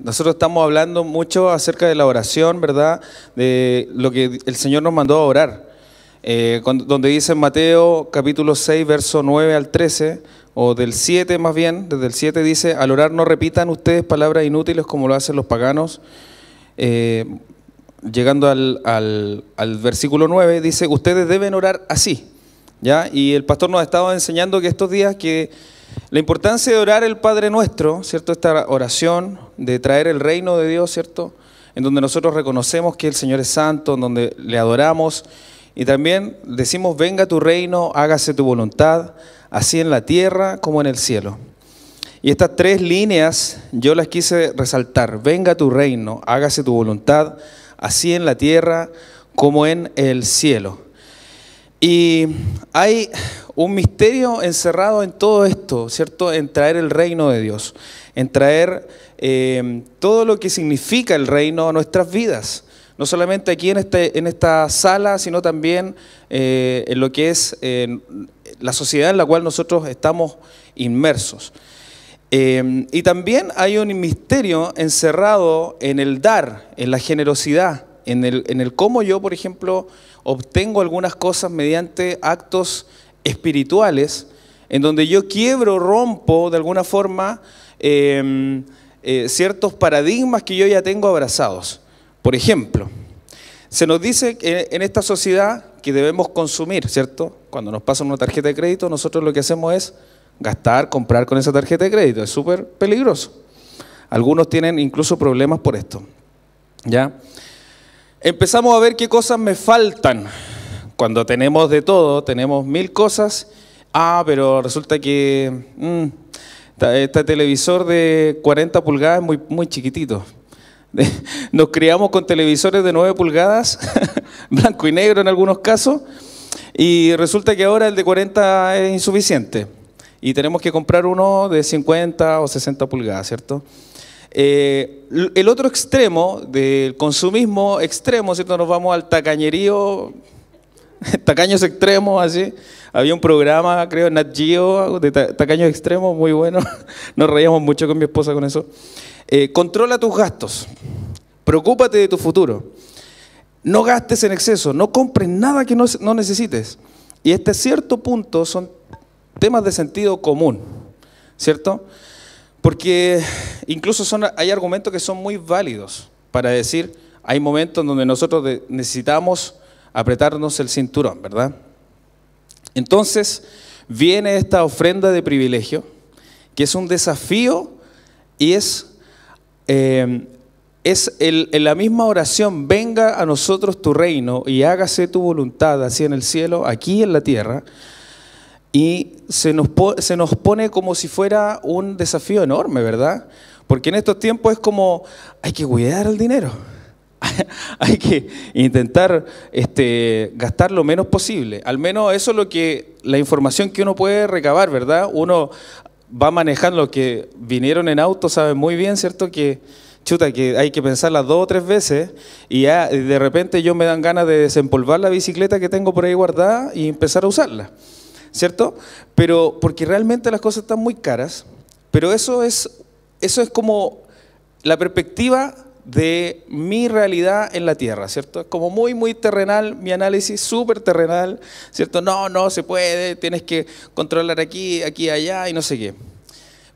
Nosotros estamos hablando mucho acerca de la oración, ¿verdad? De lo que el Señor nos mandó a orar. Eh, donde dice en Mateo capítulo 6, verso 9 al 13, o del 7 más bien, desde el 7 dice, al orar no repitan ustedes palabras inútiles como lo hacen los paganos. Eh, llegando al, al, versículo 9, dice, ustedes deben orar así. ¿Ya? Y el pastor nos ha estado enseñando que estos días que la importancia de orar el Padre Nuestro, ¿cierto? Esta oración de traer el reino de Dios, ¿cierto? En donde nosotros reconocemos que el Señor es santo, en donde le adoramos y también decimos, venga tu reino, hágase tu voluntad, así en la tierra como en el cielo. Y estas tres líneas yo las quise resaltar. Venga tu reino, hágase tu voluntad, así en la tierra como en el cielo. Y hay un misterio encerrado en todo esto, ¿cierto? En traer el reino de Dios, en traer em, todo lo que significa el reino a nuestras vidas. No solamente aquí en, este, en esta sala, sino también eh, en lo que es la sociedad en la cual nosotros estamos inmersos. Em, y también hay un misterio encerrado en el dar, en la generosidad, en el, en el cómo yo, por ejemplo, obtengo algunas cosas mediante actos espirituales, en donde yo quiebro, rompo de alguna forma em, eh, ciertos paradigmas que yo ya tengo abrazados. Por ejemplo, se nos dice en esta sociedad que debemos consumir, ¿cierto? Cuando nos pasan una tarjeta de crédito, nosotros lo que hacemos es gastar, comprar con esa tarjeta de crédito. Es súper peligroso. Algunos tienen incluso problemas por esto. ¿Ya? Empezamos a ver qué cosas me faltan cuando tenemos de todo, tenemos mil cosas, ah, pero resulta que mm, este televisor de 40 pulgadas es muy, muy chiquitito. Nos criamos con televisores de 9 pulgadas, blanco y negro en algunos casos, y resulta que ahora el de 40 es insuficiente y tenemos que comprar uno de 50 o 60 pulgadas, ¿cierto? Eh, el otro extremo del consumismo extremo, ¿cierto? Nos vamos al tacañerío tacaños extremos, así. Había un programa, creo, Nat Geo, de tacaños extremos, muy bueno. Nos reíamos mucho con mi esposa con eso. Eh, controla tus gastos. Preocúpate de tu futuro. No gastes en exceso. No compres nada que no, no necesites. Y este cierto punto son temas de sentido común, ¿cierto? Porque incluso son, hay argumentos que son muy válidos para decir, hay momentos donde nosotros necesitamos apretarnos el cinturón, ¿verdad? Entonces viene esta ofrenda de privilegio, que es un desafío y es, eh, es en la misma oración, venga a nosotros tu reino y hágase tu voluntad, así en el cielo, aquí en la tierra. Y se nos, se nos pone como si fuera un desafío enorme, ¿verdad? Porque en estos tiempos es como, hay que cuidar el dinero hay que intentar este, gastar lo menos posible. Al menos eso es lo que la información que uno puede recabar, ¿verdad? Uno va manejando lo que vinieron en auto, saben muy bien, ¿cierto? Que chuta, que hay que pensarla dos o tres veces y ya de repente yo me dan ganas de desempolvar la bicicleta que tengo por ahí guardada y empezar a usarla, ¿cierto? Pero porque realmente las cosas están muy caras, pero eso es, eso es como la perspectiva de mi realidad en la tierra, ¿cierto? como muy, muy terrenal, mi análisis súper terrenal, ¿cierto? No, no se puede, tienes que controlar aquí, aquí, allá y no sé qué.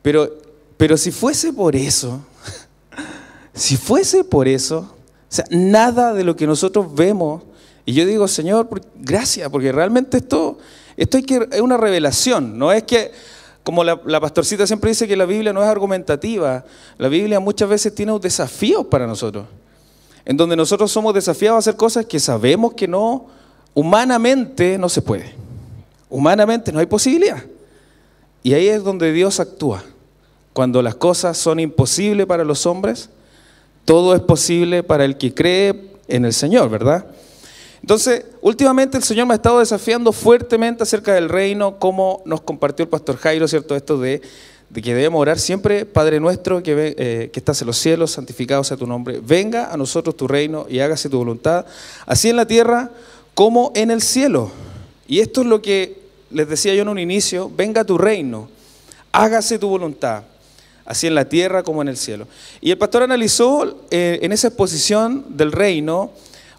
Pero, pero si fuese por eso, si fuese por eso, o sea, nada de lo que nosotros vemos, y yo digo, Señor, gracias, porque realmente esto, esto que, es una revelación, no es que como la, pastorcita siempre dice que la Biblia no es argumentativa, la Biblia muchas veces tiene un desafío para nosotros, en donde nosotros somos desafiados a hacer cosas que sabemos que no, humanamente no se puede. Humanamente no hay posibilidad. Y ahí es donde Dios actúa. Cuando las cosas son imposibles para los hombres, todo es posible para el que cree en el Señor, ¿verdad? Entonces, últimamente el Señor me ha estado desafiando fuertemente acerca del reino, como nos compartió el pastor Jairo, ¿cierto? Esto de, que debemos orar siempre, Padre nuestro, que, eh, que estás en los cielos, santificado sea tu nombre, venga a nosotros tu reino y hágase tu voluntad, así en la tierra como en el cielo. Y esto es lo que les decía yo en un inicio, venga tu reino, hágase tu voluntad, así en la tierra como en el cielo. Y el pastor analizó eh, en esa exposición del reino,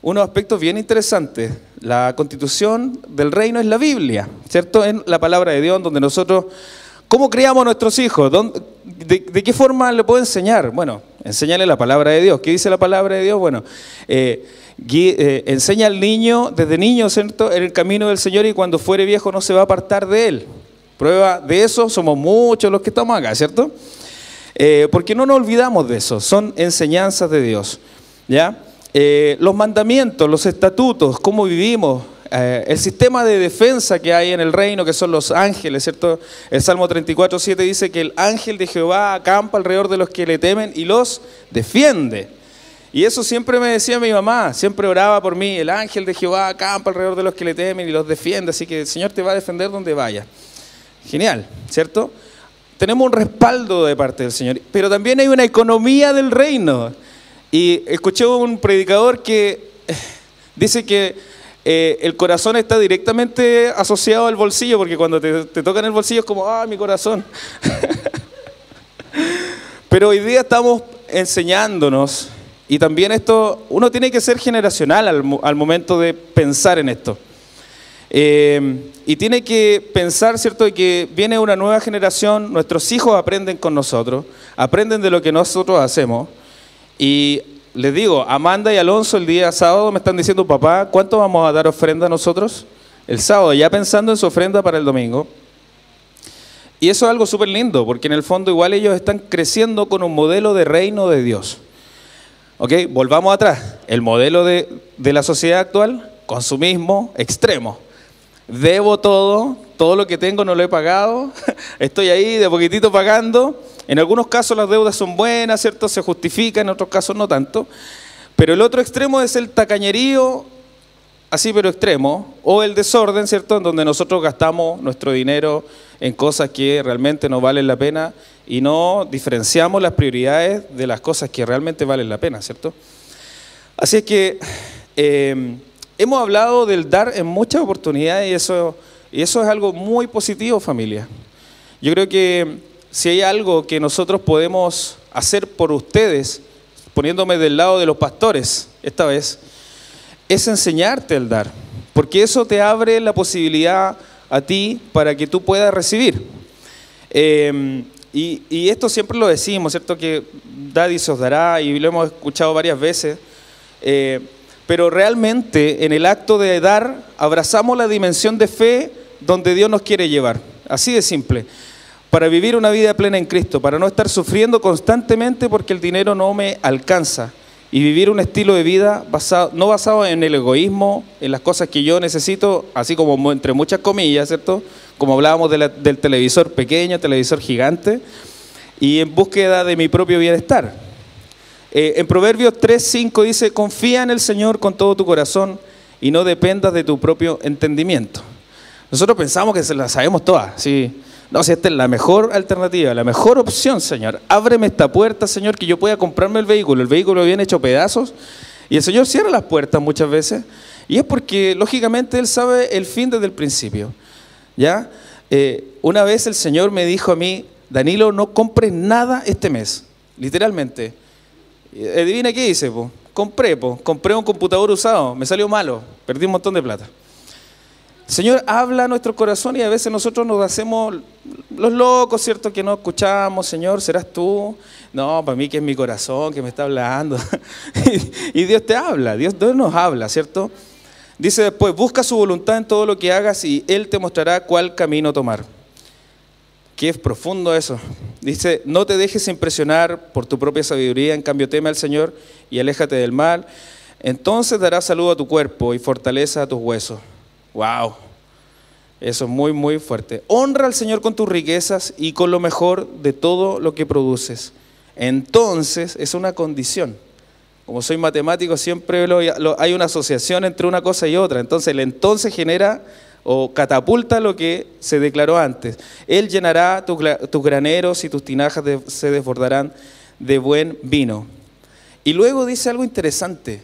unos aspectos bien interesantes. La constitución del reino es la Biblia, ¿cierto? Es la palabra de Dios donde nosotros, ¿cómo criamos a nuestros hijos? ¿De, de, qué forma le puedo enseñar? Bueno, enséñale la palabra de Dios. ¿Qué dice la palabra de Dios? Bueno, eh, eh, enseña al niño desde niño, ¿cierto? En el camino del Señor y cuando fuere viejo no se va a apartar de él. Prueba de eso, somos muchos los que estamos acá, ¿cierto? Eh, porque no nos olvidamos de eso, son enseñanzas de Dios, ¿ya? Eh, los mandamientos, los estatutos, cómo vivimos, eh, el sistema de defensa que hay en el reino, que son los ángeles, ¿cierto? El Salmo 34, 7 dice que el ángel de Jehová acampa alrededor de los que le temen y los defiende. Y eso siempre me decía mi mamá, siempre oraba por mí, el ángel de Jehová acampa alrededor de los que le temen y los defiende, así que el Señor te va a defender donde vaya. Genial, ¿cierto? Tenemos un respaldo de parte del Señor, pero también hay una economía del reino. Y escuché un predicador que eh, dice que eh, el corazón está directamente asociado al bolsillo, porque cuando te, tocan el bolsillo es como, ah, mi corazón. Pero hoy día estamos enseñándonos, y también esto, uno tiene que ser generacional al, momento de pensar en esto. Eh, y tiene que pensar, ¿cierto?, de que viene una nueva generación, nuestros hijos aprenden con nosotros, aprenden de lo que nosotros hacemos, y les digo, Amanda y Alonso el día sábado me están diciendo, papá, ¿cuánto vamos a dar ofrenda nosotros? El sábado, ya pensando en su ofrenda para el domingo. Y eso es algo súper lindo, porque en el fondo igual ellos están creciendo con un modelo de reino de Dios. ¿Ok? Volvamos atrás. El modelo de la sociedad actual, consumismo extremo debo todo, todo lo que tengo no lo he pagado, estoy ahí de poquitito pagando. En algunos casos las deudas son buenas, ¿cierto? Se justifica, en otros casos no tanto. Pero el otro extremo es el tacañerío, así pero extremo, o el desorden, ¿cierto? En donde nosotros gastamos nuestro dinero en cosas que realmente no valen la pena y no diferenciamos las prioridades de las cosas que realmente valen la pena, ¿cierto? Así es que... Em, Hemos hablado del dar en muchas oportunidades y eso, y eso es algo muy positivo, familia. Yo creo que si hay algo que nosotros podemos hacer por ustedes, poniéndome del lado de los pastores esta vez, es enseñarte el dar, porque eso te abre la posibilidad a ti para que tú puedas recibir. Em, y, esto siempre lo decimos, ¿cierto? Que se os dará, y lo hemos escuchado varias veces. Eh, pero realmente en el acto de dar abrazamos la dimensión de fe donde Dios nos quiere llevar. Así de simple. Para vivir una vida plena en Cristo, para no estar sufriendo constantemente porque el dinero no me alcanza y vivir un estilo de vida basado, no basado en el egoísmo, en las cosas que yo necesito, así como entre muchas comillas, ¿cierto? Como hablábamos del televisor pequeño, televisor gigante, y en búsqueda de mi propio bienestar. Eh, en Proverbios 3.5 dice, confía en el Señor con todo tu corazón y no dependas de tu propio entendimiento. Nosotros pensamos que se la sabemos todas. ¿sí? No, si esta es la mejor alternativa, la mejor opción, Señor. Ábreme esta puerta, Señor, que yo pueda comprarme el vehículo. El vehículo viene hecho pedazos y el Señor cierra las puertas muchas veces. Y es porque, lógicamente, Él sabe el fin desde el principio. ¿Ya? Eh, una vez el Señor me dijo a mí, Danilo, no compres nada este mes. Literalmente. Adivina qué hice, Compré, Compré un computador usado. Me salió malo. Perdí un montón de plata. Señor habla a nuestro corazón y a veces nosotros nos hacemos los locos, ¿cierto? Que no escuchamos, Señor, ¿serás tú? No, para mí que es mi corazón que me está hablando. y, Dios te habla, Dios, Dios nos habla, ¿cierto? Dice después, busca su voluntad en todo lo que hagas y Él te mostrará cuál camino tomar. Qué profundo eso. Dice, no te dejes impresionar por tu propia sabiduría, en cambio teme al Señor y aléjate del mal. Entonces darás salud a tu cuerpo y fortaleza a tus huesos. ¡Wow! Eso es muy, muy fuerte. Honra al Señor con tus riquezas y con lo mejor de todo lo que produces. Entonces es una condición. Como soy matemático, siempre hay una asociación entre una cosa y otra. Entonces el entonces genera o catapulta lo que se declaró antes. Él llenará tus, graneros y tus tinajas se desbordarán de buen vino. Y luego dice algo interesante.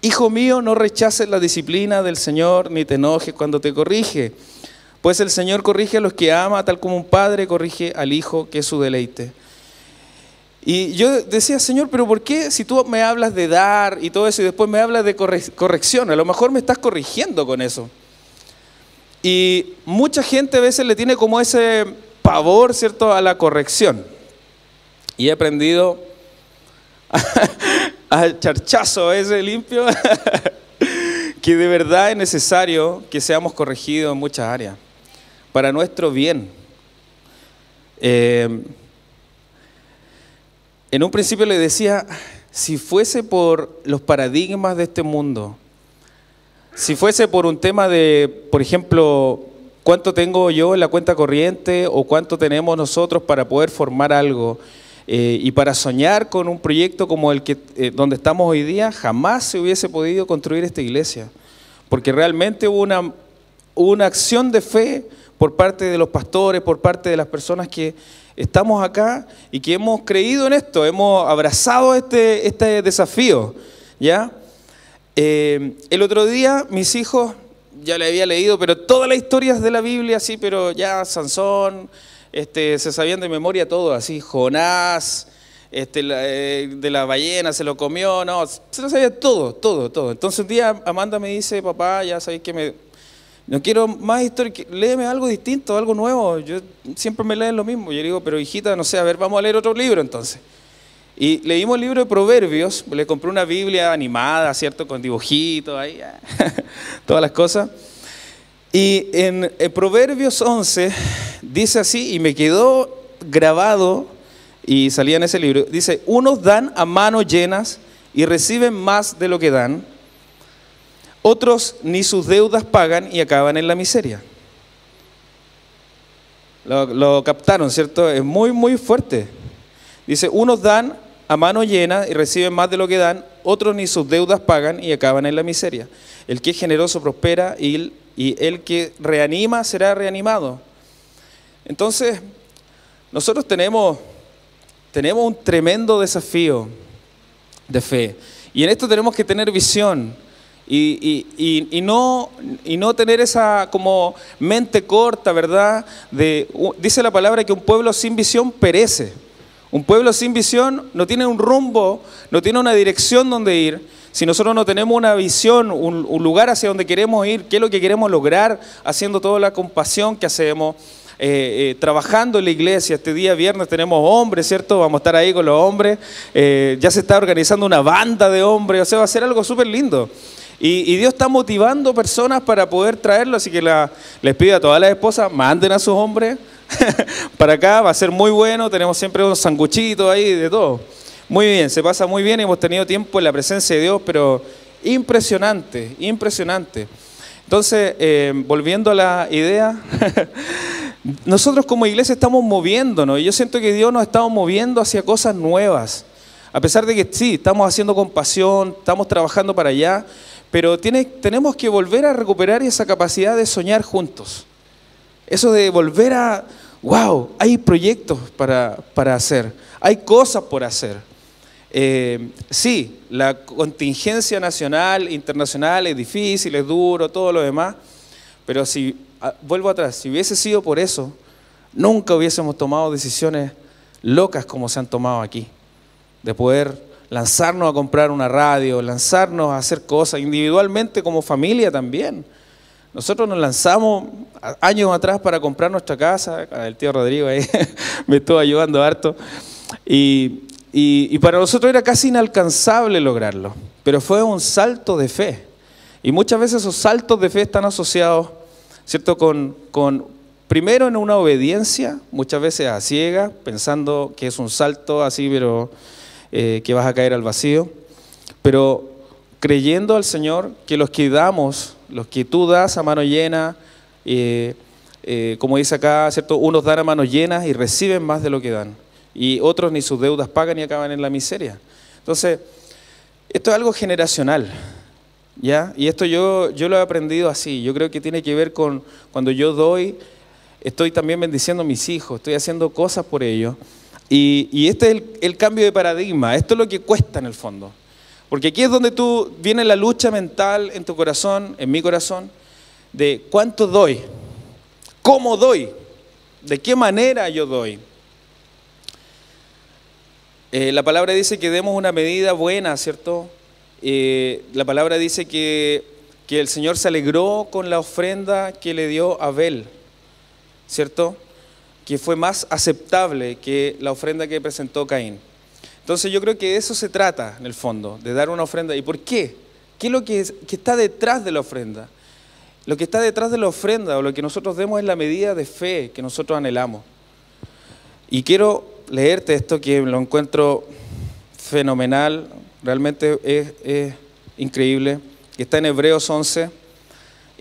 Hijo mío, no rechaces la disciplina del Señor ni te enojes cuando te corrige, pues el Señor corrige a los que ama, tal como un padre corrige al hijo que es su deleite. Y yo decía, Señor, pero ¿por qué si tú me hablas de dar y todo eso y después me hablas de corrección? A lo mejor me estás corrigiendo con eso. Y mucha gente a veces le tiene como ese pavor, ¿cierto?, a la corrección. Y he aprendido al charchazo ese limpio que de verdad es necesario que seamos corregidos en muchas áreas para nuestro bien. Eh, en un principio le decía, si fuese por los paradigmas de este mundo, si fuese por un tema de, por ejemplo, cuánto tengo yo en la cuenta corriente o cuánto tenemos nosotros para poder formar algo eh, y para soñar con un proyecto como el que eh, donde estamos hoy día, jamás se hubiese podido construir esta iglesia, porque realmente hubo una, una acción de fe por parte de los pastores, por parte de las personas que estamos acá y que hemos creído en esto, hemos abrazado este, este desafío, ¿ya?, eh, el otro día mis hijos, ya le había leído, pero todas las historias de la Biblia, sí, pero ya Sansón, este, se sabían de memoria todo, así, Jonás, este, eh, de la ballena se lo comió, no, se lo sabía todo, todo, todo. Entonces un día Amanda me dice, papá, ya sabéis que me... No quiero más historias, léeme algo distinto, algo nuevo. Yo siempre me leen lo mismo. Yo digo, pero hijita, no sé, a ver, vamos a leer otro libro entonces. Y leímos el libro de Proverbios, le compré una Biblia animada, ¿cierto? Con dibujitos, ahí, todas las cosas. Y en, Proverbios 11 dice así, y me quedó grabado y salía en ese libro, dice, unos dan a manos llenas y reciben más de lo que dan, otros ni sus deudas pagan y acaban en la miseria. Lo, lo captaron, ¿cierto? Es muy, muy fuerte. Dice, unos dan a mano llena y reciben más de lo que dan, otros ni sus deudas pagan y acaban en la miseria. El que es generoso prospera y, el que reanima será reanimado. Entonces, nosotros tenemos, tenemos un tremendo desafío de fe. Y en esto tenemos que tener visión y, no, y no tener esa como mente corta, ¿verdad? De, dice la palabra que un pueblo sin visión perece. Un pueblo sin visión no tiene un rumbo, no tiene una dirección donde ir. Si nosotros no tenemos una visión, un, lugar hacia donde queremos ir, qué es lo que queremos lograr, haciendo toda la compasión que hacemos, eh, eh, trabajando en la iglesia. Este día viernes tenemos hombres, ¿cierto? Vamos a estar ahí con los hombres. Eh, ya se está organizando una banda de hombres, o sea, va a ser algo súper lindo. Y, Dios está motivando personas para poder traerlo, así que les pido a todas las esposas, manden a sus hombres para acá, va a ser muy bueno, tenemos siempre un sanguchito ahí de todo. Muy bien, se pasa muy bien, hemos tenido tiempo en la presencia de Dios, pero impresionante, impresionante. Entonces, eh, volviendo a la idea, nosotros como iglesia estamos moviéndonos y yo siento que Dios nos está moviendo hacia cosas nuevas. A pesar de que sí, estamos haciendo compasión, estamos trabajando para allá, pero tenemos que volver a recuperar esa capacidad de soñar juntos. Eso de volver a, wow, hay proyectos para, hacer, hay cosas por hacer. Eh, sí, la contingencia nacional, internacional es difícil, es duro, todo lo demás, pero si, ah, vuelvo atrás, si hubiese sido por eso, nunca hubiésemos tomado decisiones locas como se han tomado aquí, de poder lanzarnos a comprar una radio, lanzarnos a hacer cosas individualmente como familia también. Nosotros nos lanzamos años atrás para comprar nuestra casa, el tío Rodrigo ahí me estuvo ayudando harto, y, para nosotros era casi inalcanzable lograrlo, pero fue un salto de fe. Y muchas veces esos saltos de fe están asociados, ¿cierto?, con, primero en una obediencia, muchas veces a ciega, pensando que es un salto así, pero eh, que vas a caer al vacío. Pero creyendo al Señor que los que damos, los que tú das a mano llena, eh, eh, como dice acá, ¿cierto? Unos dan a mano llena y reciben más de lo que dan. Y otros ni sus deudas pagan y acaban en la miseria. Entonces, esto es algo generacional. ¿Ya? Y esto yo, yo lo he aprendido así. Yo creo que tiene que ver con cuando yo doy, estoy también bendiciendo a mis hijos, estoy haciendo cosas por ellos. Y, este es el cambio de paradigma. Esto es lo que cuesta en el fondo. Porque aquí es donde tú viene la lucha mental en tu corazón, en mi corazón, de cuánto doy, cómo doy, de qué manera yo doy. Eh, la palabra dice que demos una medida buena, ¿cierto? Eh, la palabra dice que el Señor se alegró con la ofrenda que le dio Abel, ¿cierto? Que fue más aceptable que la ofrenda que presentó Caín. Entonces yo creo que eso se trata en el fondo, de dar una ofrenda. ¿Y por qué? ¿Qué es lo que, está detrás de la ofrenda? Lo que está detrás de la ofrenda o lo que nosotros demos es la medida de fe que nosotros anhelamos. Y quiero leerte esto que lo encuentro fenomenal, realmente es, increíble, que está en Hebreos 11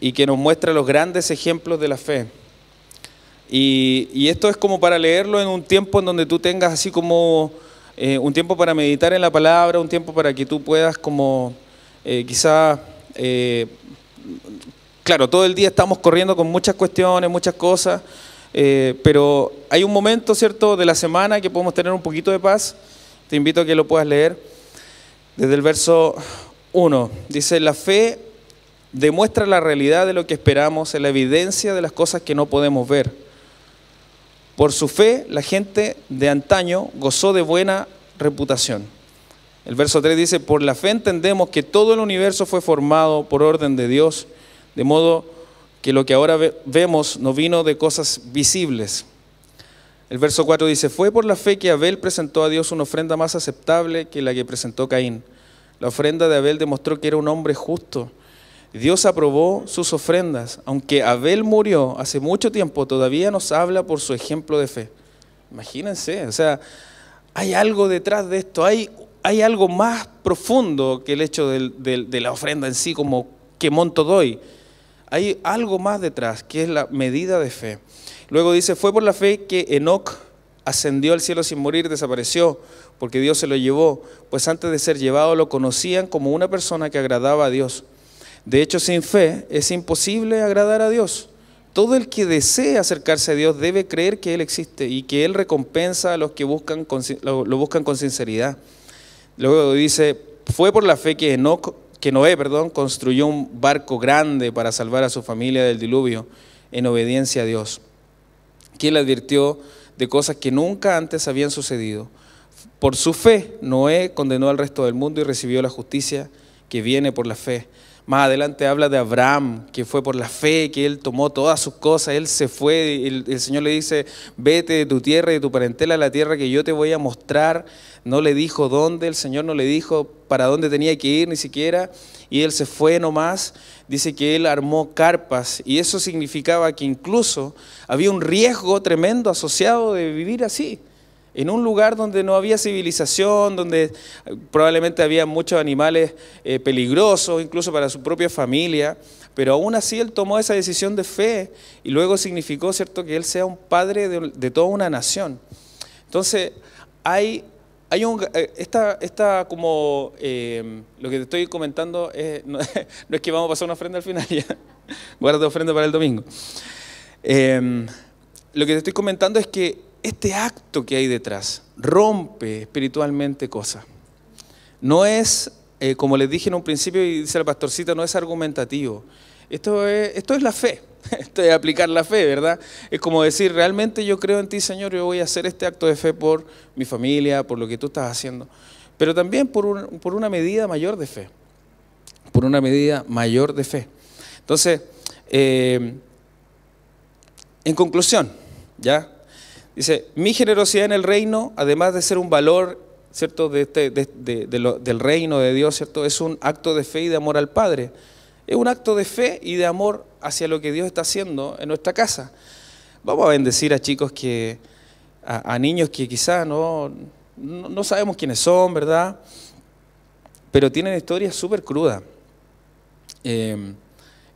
y que nos muestra los grandes ejemplos de la fe. y esto es como para leerlo en un tiempo en donde tú tengas así como eh, un tiempo para meditar en la palabra, un tiempo para que tú puedas como eh, quizá... Eh, claro, todo el día estamos corriendo con muchas cuestiones, muchas cosas, pero hay un momento, ¿cierto?, de la semana que podemos tener un poquito de paz. Te invito a que lo puedas leer. Desde el verso 1, dice, la fe demuestra la realidad de lo que esperamos es la evidencia de las cosas que no podemos ver. Por su fe, la gente de antaño gozó de buena reputación. El verso 3 dice, por la fe entendemos que todo el universo fue formado por orden de Dios, de modo que lo que ahora vemos no vino de cosas visibles. El verso 4 dice, fue por la fe que Abel presentó a Dios una ofrenda más aceptable que la que presentó Caín. La ofrenda de Abel demostró que era un hombre justo Dios aprobó sus ofrendas. Aunque Abel murió hace mucho tiempo, todavía nos habla por su ejemplo de fe. Imagínense, o sea, hay algo detrás de esto, hay, hay algo más profundo que el hecho de la ofrenda en sí, como qué monto doy. Hay algo más detrás, que es la medida de fe. Luego dice, fue por la fe que Enoch ascendió al cielo sin morir, desapareció, porque Dios se lo llevó, pues antes de ser llevado lo conocían como una persona que agradaba a Dios. De hecho, sin fe es imposible agradar a Dios. Todo el que desea acercarse a Dios debe creer que Él existe y que Él recompensa a los que buscan lo, buscan con sinceridad. Luego dice, fue por la fe que, que Noé construyó un barco grande para salvar a su familia del diluvio en obediencia a Dios, quien le advirtió de cosas que nunca antes habían sucedido. Por su fe, Noé condenó al resto del mundo y recibió la justicia que viene por la fe. Más adelante habla de Abraham, que fue por la fe, que él tomó todas sus cosas, él se fue, el, Señor le dice, vete de tu tierra y de tu parentela a la tierra que yo te voy a mostrar. No le dijo dónde, el Señor no le dijo para dónde tenía que ir ni siquiera, y él se fue nomás. Dice que él armó carpas, y eso significaba que incluso había un riesgo tremendo asociado de vivir así en un lugar donde no había civilización, donde eh, probablemente había muchos animales eh, peligrosos, incluso para su propia familia, pero aún así él tomó esa decisión de fe y luego significó, ¿cierto?, que él sea un padre de, toda una nación. Entonces, hay, hay un, eh, esta, esta como, em, lo que te estoy comentando es, no, es que vamos a pasar una ofrenda al final, ya, guarda ofrenda para el domingo. Em, lo que te estoy comentando es que este acto que hay detrás rompe espiritualmente cosas. No es, eh, como les dije en un principio y dice la pastorcita, no es argumentativo. Esto es, esto es la fe, esto es aplicar la fe, ¿verdad? Es como decir, realmente yo creo en ti, Señor, yo voy a hacer este acto de fe por mi familia, por lo que tú estás haciendo, pero también por, una medida mayor de fe, por una medida mayor de fe. Entonces, eh, en conclusión, ¿ya? Dice, mi generosidad en el reino, además de ser un valor, ¿cierto? De, este, de, del reino de Dios, ¿cierto? Es un acto de fe y de amor al Padre. Es un acto de fe y de amor hacia lo que Dios está haciendo en nuestra casa. Vamos a bendecir a chicos que, a, niños que quizás no, no, sabemos quiénes son, ¿verdad? Pero tienen historias súper crudas. Eh,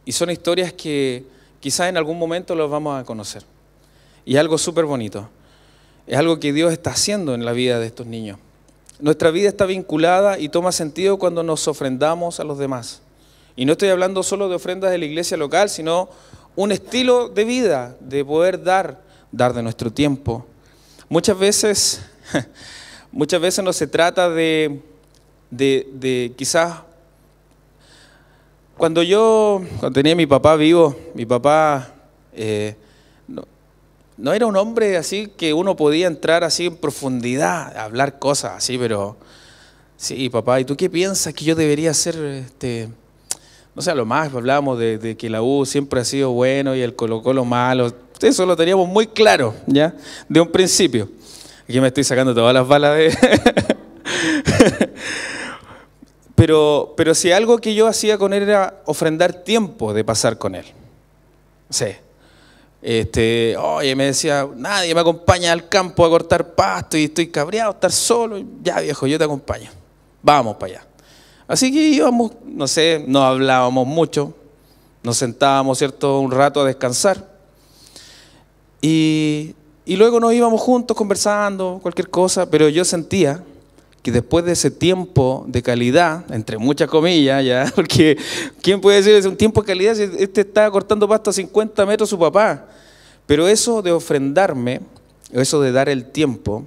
y son historias que quizás en algún momento los vamos a conocer. Y algo súper bonito. Es algo que Dios está haciendo en la vida de estos niños. Nuestra vida está vinculada y toma sentido cuando nos ofrendamos a los demás. Y no estoy hablando solo de ofrendas de la iglesia local, sino un estilo de vida, de poder dar, dar de nuestro tiempo. Muchas veces, muchas veces no se trata de, de, quizás cuando yo, tenía mi papá vivo, mi papá eh, no era un hombre así que uno podía entrar así en profundidad, hablar cosas así, pero sí, papá, ¿y tú qué piensas que yo debería hacer? Este, no sé, lo más hablábamos de, que la U siempre ha sido bueno y el colocó lo malo. Eso lo teníamos muy claro, ¿ya? De un principio. Aquí me estoy sacando todas las balas de... pero, pero si algo que yo hacía con él era ofrendar tiempo de pasar con él. Sí este, oye, me decía, nadie me acompaña al campo a cortar pasto y estoy cabreado, estar solo. Ya, viejo, yo te acompaño. Vamos para allá. Así que íbamos, no sé, no hablábamos mucho, nos sentábamos, ¿cierto?, un rato a descansar. Y, y luego nos íbamos juntos conversando, cualquier cosa, pero yo sentía y después de ese tiempo de calidad, entre muchas comillas, ya, porque ¿quién puede decir es un tiempo de calidad si este está cortando pasto a 50 metros su papá? Pero eso de ofrendarme, eso de dar el tiempo,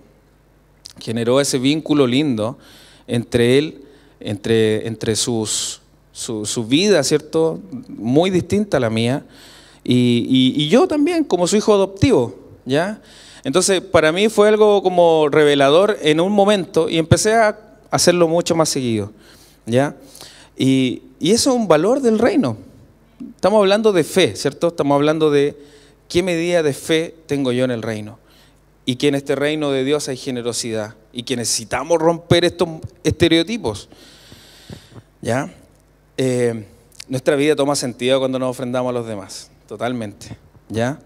generó ese vínculo lindo entre él, entre, entre sus, su, vida, ¿cierto? Muy distinta a la mía. Y, y yo también, como su hijo adoptivo, ¿ya? Entonces, para mí fue algo como revelador en un momento y empecé a hacerlo mucho más seguido. ¿ya? Y, eso es un valor del reino. Estamos hablando de fe, ¿cierto? Estamos hablando de qué medida de fe tengo yo en el reino. Y que en este reino de Dios hay generosidad. Y que necesitamos romper estos estereotipos. ¿Ya? Eh, nuestra vida toma sentido cuando nos ofrendamos a los demás. Totalmente. ¿Ya?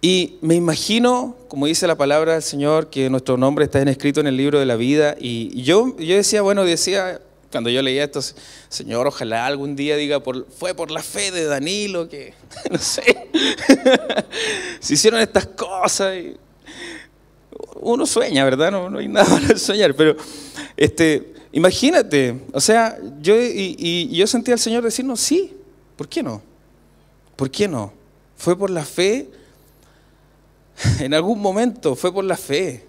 Y me imagino, como dice la palabra del Señor, que nuestro nombre está escrito en el libro de la vida. Y yo, yo decía, bueno, decía, cuando yo leía esto, Señor, ojalá algún día diga, fue por la fe de Danilo que, no sé, se hicieron estas cosas. uno sueña, ¿verdad? No, hay nada para soñar, pero este, imagínate, o sea, yo, y, yo sentí al Señor decirnos, sí, ¿por qué no? ¿Por qué no? Fue por la fe En algún momento fue por la fe.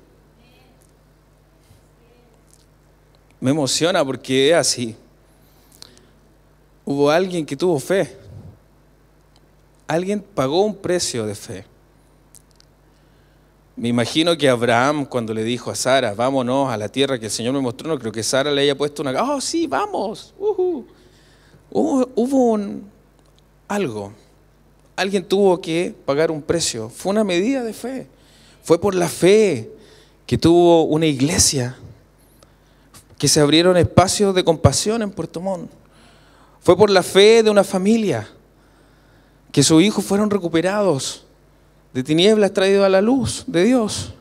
Me emociona porque es así. Hubo alguien que tuvo fe. Alguien pagó un precio de fe. Me imagino que Abraham, cuando le dijo a Sara, vámonos a la tierra que el Señor me mostró, no creo que Sara le haya puesto una. ¡Oh, sí, vamos! hubo, hubo un, algo alguien tuvo que pagar un precio. Fue una medida de fe. Fue por la fe que tuvo una iglesia, que se abrieron espacios de compasión en Puerto Montt. Fue por la fe de una familia, que sus hijos fueron recuperados de tinieblas traídos a la luz de Dios.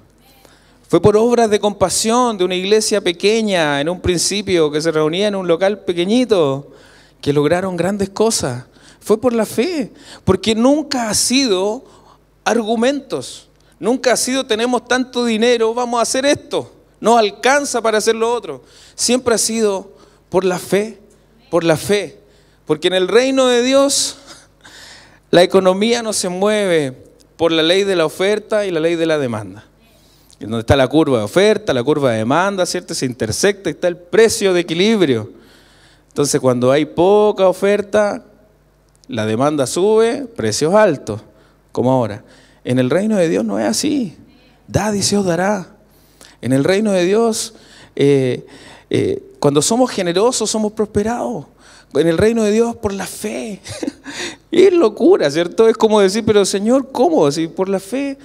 Fue por obras de compasión de una iglesia pequeña en un principio que se reunía en un local pequeñito, que lograron grandes cosas. Fue por la fe, porque nunca ha sido argumentos, nunca ha sido tenemos tanto dinero, vamos a hacer esto, no alcanza para hacer lo otro. Siempre ha sido por la fe, por la fe, porque en el reino de Dios la economía no se mueve por la ley de la oferta y la ley de la demanda. donde está la curva de oferta, la curva de demanda, ¿cierto? Se intersecta, está el precio de equilibrio. Entonces, cuando hay poca oferta, la demanda sube, precios altos, como ahora. En el reino de Dios no es así. Da y se os dará. En el reino de Dios, eh, eh, cuando somos generosos, somos prosperados. En el reino de Dios, por la fe. es locura, ¿cierto? Es como decir, pero Señor, ¿cómo? Si por la fe,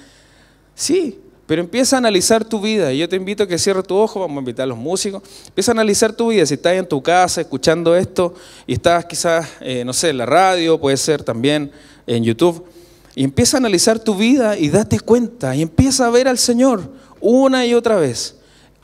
sí, pero empieza a analizar tu vida. Y yo te invito a que cierres tu ojo, vamos a invitar a los músicos. Empieza a analizar tu vida. Si estás en tu casa escuchando esto y estás quizás, eh, no sé, en la radio, puede ser también en YouTube. Y empieza a analizar tu vida y date cuenta. Y empieza a ver al Señor una y otra vez.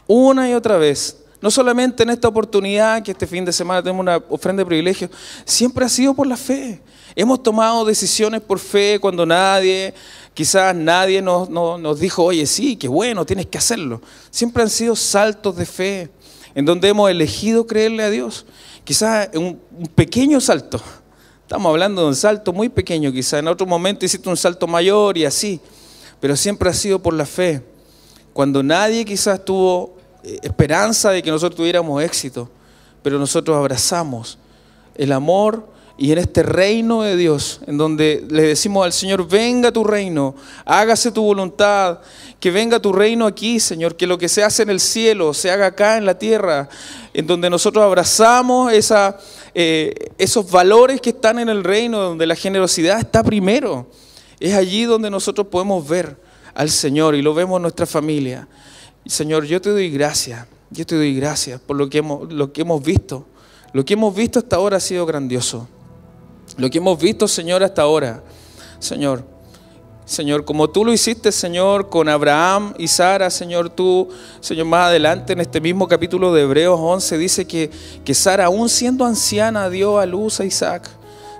Una y otra vez. No solamente en esta oportunidad, que este fin de semana tenemos una ofrenda de privilegio, Siempre ha sido por la fe. Hemos tomado decisiones por fe cuando nadie Quizás nadie nos, dijo, oye, sí, qué bueno, tienes que hacerlo. Siempre han sido saltos de fe en donde hemos elegido creerle a Dios. Quizás un, un pequeño salto. Estamos hablando de un salto muy pequeño, quizás en otro momento hiciste un salto mayor y así, pero siempre ha sido por la fe. Cuando nadie quizás tuvo eh, esperanza de que nosotros tuviéramos éxito, pero nosotros abrazamos el amor y en este reino de Dios, en donde le decimos al Señor, venga tu reino, hágase tu voluntad, que venga tu reino aquí, Señor, que lo que se hace en el cielo se haga acá en la tierra, en donde nosotros abrazamos eh, esos valores que están en el reino, donde la generosidad está primero. Es allí donde nosotros podemos ver al Señor y lo vemos en nuestra familia. Señor, yo te doy gracias, yo te doy gracias por lo que lo que hemos visto. Lo que hemos visto hasta ahora ha sido grandioso. Lo que hemos visto, Señor, hasta ahora. Señor, Señor, como tú lo hiciste, Señor, con Abraham y Sara, Señor, tú, Señor, más adelante en este mismo capítulo de Hebreos 11 dice que, que Sara, aún siendo anciana, dio a luz a Isaac.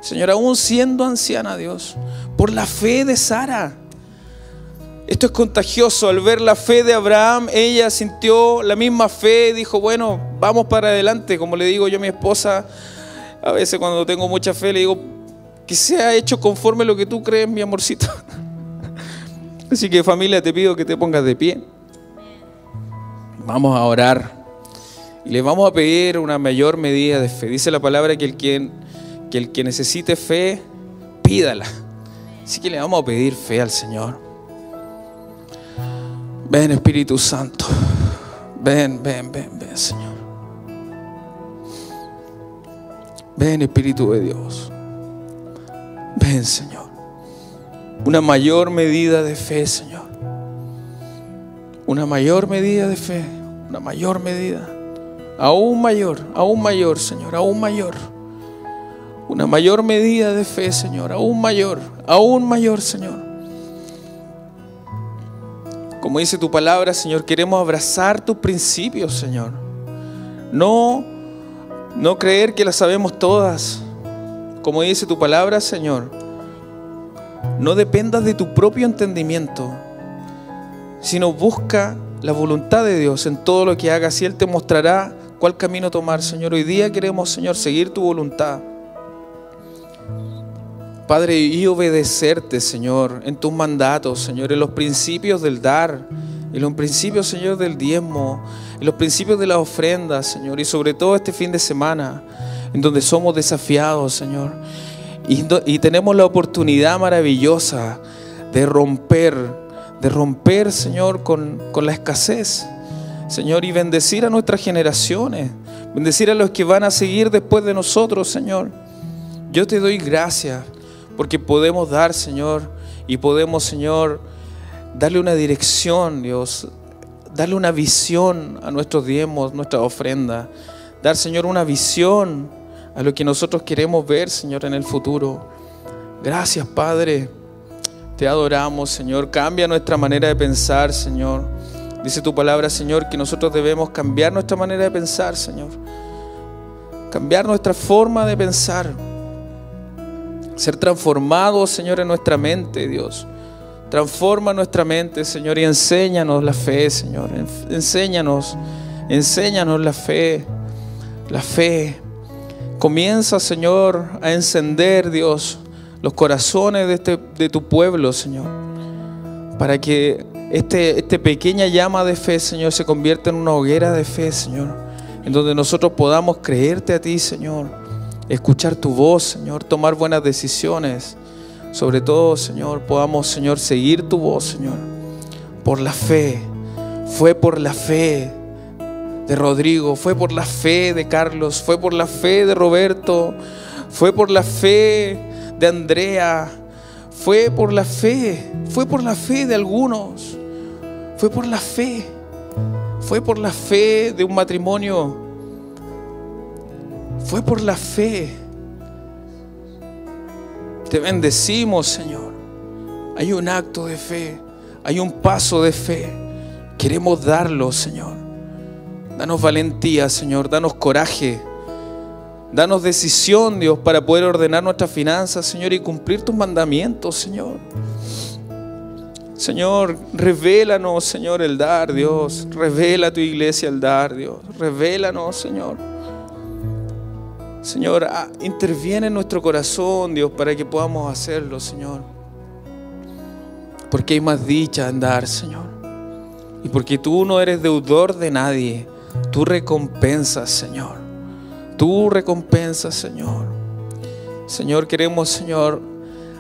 Señor, aún siendo anciana, Dios, por la fe de Sara. Esto es contagioso. Al ver la fe de Abraham, ella sintió la misma fe y dijo, bueno, vamos para adelante. Como le digo yo a mi esposa, a veces cuando tengo mucha fe le digo, que sea hecho conforme a lo que tú crees, mi amorcito. Así que familia, te pido que te pongas de pie. Vamos a orar y le vamos a pedir una mayor medida de fe. Dice la palabra que el quien, que, el que necesite fe, pídala. Así que le vamos a pedir fe al Señor. Ven Espíritu Santo. Ven, ven, ven, ven, Señor. Ven Espíritu de Dios. Ven Señor. Una mayor medida de fe, Señor. Una mayor medida de fe. Una mayor medida. Aún mayor, aún mayor, Señor. Aún mayor. Una mayor medida de fe, Señor. Aún mayor, aún mayor, Señor. Como dice tu palabra, Señor, queremos abrazar tus principios, Señor. No no creer que las sabemos todas. Como dice tu palabra, Señor, no dependas de tu propio entendimiento, sino busca la voluntad de Dios en todo lo que hagas y Él te mostrará cuál camino tomar, Señor. Hoy día queremos, Señor, seguir tu voluntad. Padre, y obedecerte, Señor, en tus mandatos, Señor, en los principios del dar, en los principios, Señor, del diezmo, en los principios de las ofrendas, Señor, y sobre todo este fin de semana, en donde somos desafiados, Señor, y, tenemos la oportunidad maravillosa de romper, de romper, Señor, con, con la escasez, Señor, y bendecir a nuestras generaciones, bendecir a los que van a seguir después de nosotros, Señor. Yo te doy gracias porque podemos dar, Señor, y podemos, Señor, darle una dirección, Dios, darle una visión a nuestros diezmos, nuestra ofrenda. Dar, Señor, una visión a lo que nosotros queremos ver, Señor, en el futuro. Gracias, Padre. Te adoramos, Señor. Cambia nuestra manera de pensar, Señor. Dice tu palabra, Señor, que nosotros debemos cambiar nuestra manera de pensar, Señor. Cambiar nuestra forma de pensar. Ser transformados, Señor, en nuestra mente, Dios Transforma nuestra mente, Señor, y enséñanos la fe, Señor. Enséñanos, enséñanos la fe, la fe. Comienza, Señor, a encender, Dios, los corazones de, este, de tu pueblo, Señor, para que esta este pequeña llama de fe, Señor, se convierta en una hoguera de fe, Señor, en donde nosotros podamos creerte a ti, Señor, escuchar tu voz, Señor, tomar buenas decisiones sobre todo, Señor, podamos, Señor, seguir tu voz, Señor. Por la fe. Fue por la fe de Rodrigo, fue por la fe de Carlos, fue por la fe de Roberto, fue por la fe de Andrea, fue por la fe, fue por la fe de algunos, fue por la fe, fue por la fe de un matrimonio, fue por la fe te bendecimos, Señor. Hay un acto de fe, hay un paso de fe. Queremos darlo, Señor. Danos valentía, Señor. Danos coraje. Danos decisión, Dios, para poder ordenar nuestras finanzas, Señor, y cumplir tus mandamientos, Señor. Señor, revélanos, Señor, el dar, Dios. Revela a tu iglesia el dar, Dios. Revélanos, Señor. Señor, ah, interviene en nuestro corazón, Dios, para que podamos hacerlo, Señor. Porque hay más dicha en dar, Señor. Y porque tú no eres deudor de nadie. Tú recompensas, Señor. Tú recompensas, Señor. Señor, queremos, Señor,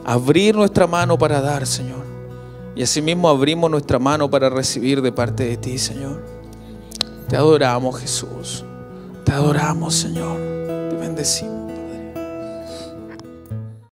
abrir nuestra mano para dar, Señor. Y asimismo abrimos nuestra mano para recibir de parte de ti, Señor. Te adoramos, Jesús. Te adoramos, Señor. Te bendecimos.